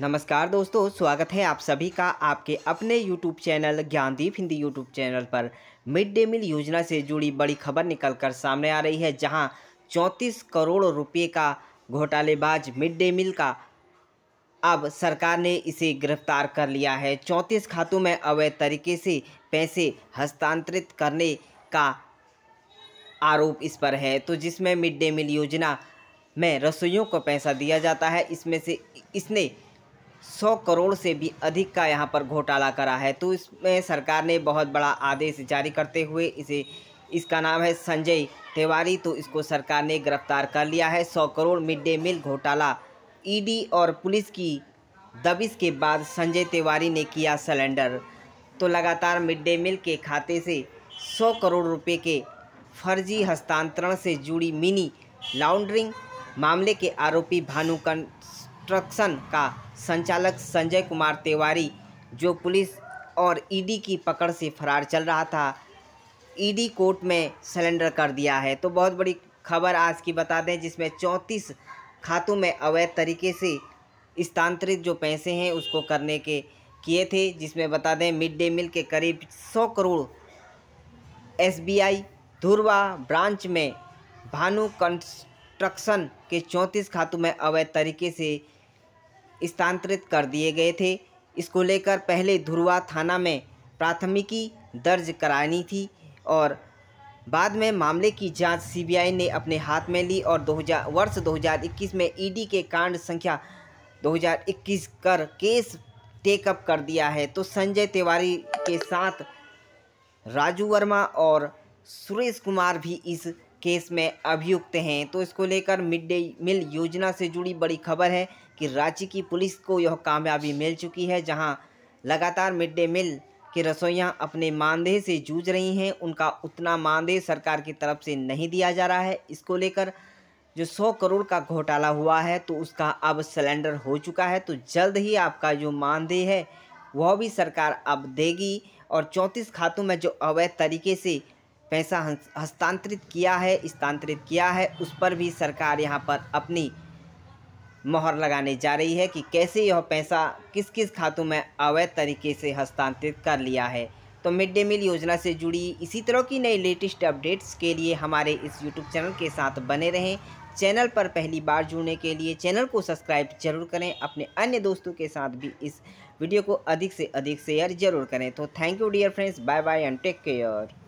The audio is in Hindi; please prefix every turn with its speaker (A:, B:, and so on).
A: नमस्कार दोस्तों स्वागत है आप सभी का आपके अपने YouTube channel Gyandeep Hindi YouTube channel पर मिड डे मील योजना से जुड़ी बड़ी खबर निकलकर सामने आ रही है जहां 34 करोड़ रुपए का घोटालेबाज मिड डे मील का अब सरकार ने इसे गिरफ्तार कर लिया है 34 खातों में अवैध तरीके से पैसे हस्तांतरित करने का आरोप इस पर है तो जिसमें मिड डे मील योजना में रसोइयों को पैसा दिया जाता है इसमें से इसने सौ करोड़ से भी अधिक का यहां पर घोटाला करा है तो इसमें सरकार ने बहुत बड़ा आदेश जारी करते हुए इसे इसका नाम है संजय तिवारी तो इसको सरकार ने गिरफ्तार कर लिया है सौ करोड़ मिड डे मील घोटाला ईडी और पुलिस की दबिश के बाद संजय तिवारी ने किया सिलेंडर तो लगातार मिड डे मील के खाते से सौ करोड़ रुपये के फर्जी हस्तांतरण से जुड़ी मिनी लॉन्ड्रिंग मामले के आरोपी भानुकंठ कंस्ट्रक्शन का संचालक संजय कुमार तिवारी जो पुलिस और ईडी की पकड़ से फरार चल रहा था ईडी कोर्ट में सरेंडर कर दिया है तो बहुत बड़ी खबर आज की बता दें जिसमें चौंतीस खातों में अवैध तरीके से स्थानांतरित जो पैसे हैं उसको करने के किए थे जिसमें बता दें मिड डे मील के करीब 100 करोड़ एसबीआई धुरवा ब्रांच में भानु कंस्ट्रक्शन के 34 खातों में अवैध तरीके से स्थानांतरित कर दिए गए थे इसको लेकर पहले धुरवा थाना में प्राथमिकी दर्ज करानी थी और बाद में मामले की जांच सीबीआई ने अपने हाथ में ली और 2000 वर्ष 2021 में ईडी के कांड संख्या 2021 कर केस टेकअप कर दिया है तो संजय तिवारी के साथ राजू वर्मा और सुरेश कुमार भी इस केस में अभियुक्त हैं तो इसको लेकर मिड डे मील योजना से जुड़ी बड़ी खबर है कि रांची की पुलिस को यह कामयाबी मिल चुकी है जहां लगातार मिड डे मील की रसोइयाँ अपने मानदेह से जूझ रही हैं उनका उतना मानदेय सरकार की तरफ से नहीं दिया जा रहा है इसको लेकर जो 100 करोड़ का घोटाला हुआ है तो उसका अब सिलेंडर हो चुका है तो जल्द ही आपका जो मानदेय है वह भी सरकार अब देगी और चौंतीस खातों में जो अवैध तरीके से पैसा हस्तांतरित किया है स्थानांतरित किया है उस पर भी सरकार यहाँ पर अपनी मोहर लगाने जा रही है कि कैसे यह पैसा किस किस खातों में अवैध तरीके से हस्तांतरित कर लिया है तो मिड डे मील योजना से जुड़ी इसी तरह की नई लेटेस्ट अपडेट्स के लिए हमारे इस यूट्यूब चैनल के साथ बने रहें चैनल पर पहली बार जुड़ने के लिए चैनल को सब्सक्राइब जरूर करें अपने अन्य दोस्तों के साथ भी इस वीडियो को अधिक से अधिक शेयर जरूर करें तो thank you dear friends bye bye and take care